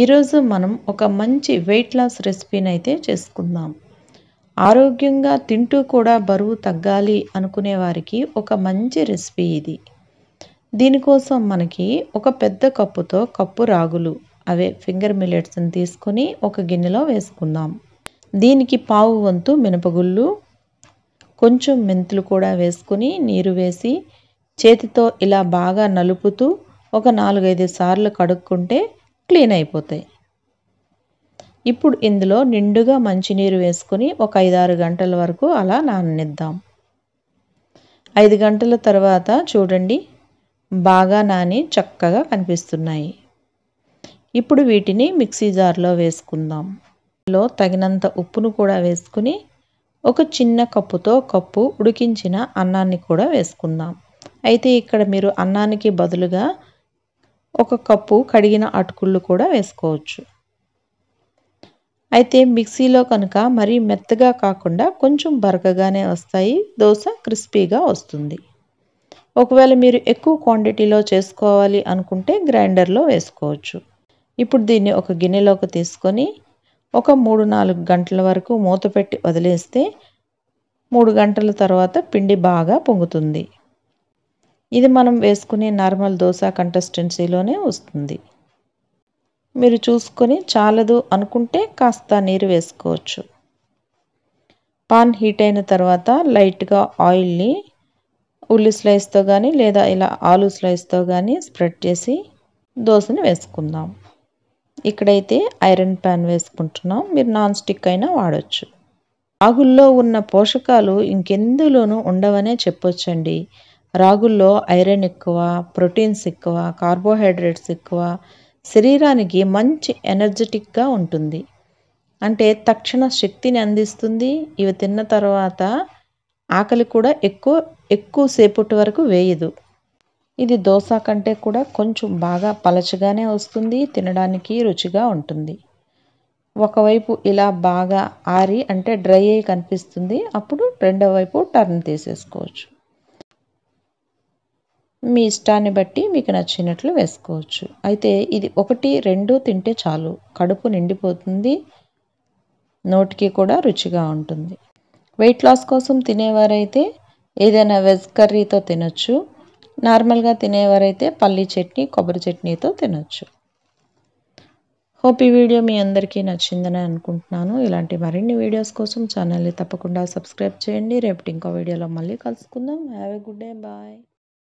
ఈరోజు మనం ఒక మంచి వెయిట్ లాస్ రెసిపీని అయితే చేసుకుందాం ఆరోగ్యంగా తింటూ కూడా బరువు తగ్గాలి అనుకునే వారికి ఒక మంచి రెసిపీ ఇది దీనికోసం మనకి ఒక పెద్ద కప్పుతో కప్పు రాగులు అవే ఫింగర్ మిల్లెట్స్ని తీసుకొని ఒక గిన్నెలో వేసుకుందాం దీనికి పావు వంతు మినపగుళ్ళు కొంచెం మెంతులు కూడా వేసుకుని నీరు వేసి చేతితో ఇలా బాగా నలుపుతూ ఒక నాలుగైదు సార్లు కడుక్కుంటే క్లీన్ అయిపోతాయి ఇప్పుడు ఇందులో నిండుగా మంచినీరు వేసుకొని ఒక ఐదారు గంటల వరకు అలా నానిద్దాం ఐదు గంటల తర్వాత చూడండి బాగా నాని చక్కగా కనిపిస్తున్నాయి ఇప్పుడు వీటిని మిక్సీ జార్లో వేసుకుందాం లో తగినంత ఉప్పును కూడా వేసుకుని ఒక చిన్న కప్పుతో కప్పు ఉడికించిన అన్నాన్ని కూడా వేసుకుందాం అయితే ఇక్కడ మీరు అన్నానికి బదులుగా ఒక కప్పు కడిగిన అటుకుళ్ళు కూడా వేసుకోవచ్చు అయితే మిక్సీలో కనుక మరీ మెత్తగా కాకుండా కొంచెం బరకగానే వస్తాయి దోశ క్రిస్పీగా వస్తుంది ఒకవేళ మీరు ఎక్కువ క్వాంటిటీలో చేసుకోవాలి అనుకుంటే గ్రైండర్లో వేసుకోవచ్చు ఇప్పుడు దీన్ని ఒక గిన్నెలోకి తీసుకొని ఒక మూడు నాలుగు గంటల వరకు మూత పెట్టి వదిలేస్తే మూడు గంటల తర్వాత పిండి బాగా పొంగుతుంది ఇది మనం వేసుకునే నార్మల్ దోశ కంటెస్టెన్సీలోనే వస్తుంది మీరు చూసుకొని చాలదు అనుకుంటే కాస్త నీరు వేసుకోవచ్చు పాన్ హీట్ అయిన తర్వాత లైట్గా ఆయిల్ని ఉల్లి స్లైస్తో కానీ లేదా ఇలా ఆలు స్లైస్తో కానీ స్ప్రెడ్ చేసి దోశని వేసుకుందాం ఇక్కడైతే ఐరన్ ప్యాన్ వేసుకుంటున్నాం మీరు నాన్ స్టిక్ అయినా వాడచ్చు ఆగుల్లో ఉన్న పోషకాలు ఇంకెందులోనూ ఉండవనే చెప్పొచ్చండి రాగుల్లో ఐరన్ ఎక్కువ ప్రోటీన్స్ ఎక్కువ కార్బోహైడ్రేట్స్ ఎక్కువ శరీరానికి మంచి ఎనర్జెటిక్గా ఉంటుంది అంటే తక్షణ శక్తిని అందిస్తుంది ఇవి తిన్న తర్వాత ఆకలి కూడా ఎక్కువ ఎక్కువసేపటి వరకు వేయదు ఇది దోశ కంటే కూడా కొంచెం బాగా పలచగానే వస్తుంది తినడానికి రుచిగా ఉంటుంది ఒకవైపు ఇలా బాగా ఆరి అంటే డ్రై అయి కనిపిస్తుంది అప్పుడు రెండో వైపు టర్న్ తీసేసుకోవచ్చు మీ ఇష్టాన్ని బట్టి మీకు నచ్చినట్లు వేసుకోవచ్చు అయితే ఇది ఒకటి రెండు తింటే చాలు కడుపు నిండిపోతుంది నోటికి కూడా రుచిగా ఉంటుంది వెయిట్ లాస్ కోసం తినేవారైతే ఏదైనా వెజ్ కర్రీతో తినొచ్చు నార్మల్గా తినేవారైతే పల్లీ చట్నీ కొబ్బరి చట్నీతో తినొచ్చు హోప్ ఈ వీడియో మీ అందరికీ నచ్చిందని అనుకుంటున్నాను ఇలాంటి మరిన్ని వీడియోస్ కోసం ఛానల్ని తప్పకుండా సబ్స్క్రైబ్ చేయండి రేపటి ఇంకో వీడియోలో మళ్ళీ కలుసుకుందాం have a good day bye